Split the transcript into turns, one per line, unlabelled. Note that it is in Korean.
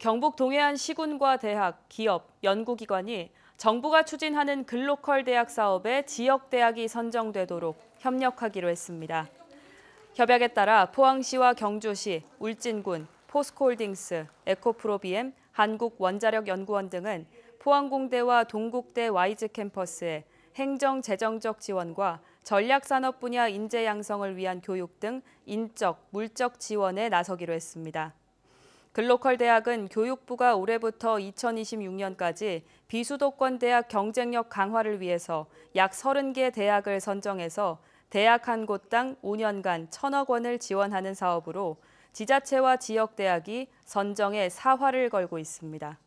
경북 동해안 시군과 대학, 기업, 연구기관이 정부가 추진하는 글로컬 대학 사업에 지역 대학이 선정되도록 협력하기로 했습니다. 협약에 따라 포항시와 경주시, 울진군, 포스코홀딩스, 에코프로비엠, 한국원자력연구원 등은 포항공대와 동국대 와이즈 캠퍼스에 행정 재정적 지원과 전략산업 분야 인재 양성을 위한 교육 등 인적, 물적 지원에 나서기로 했습니다. 글로컬 대학은 교육부가 올해부터 2026년까지 비수도권 대학 경쟁력 강화를 위해서 약 30개 대학을 선정해서 대학 한 곳당 5년간 천억 원을 지원하는 사업으로 지자체와 지역 대학이 선정에 사활을 걸고 있습니다.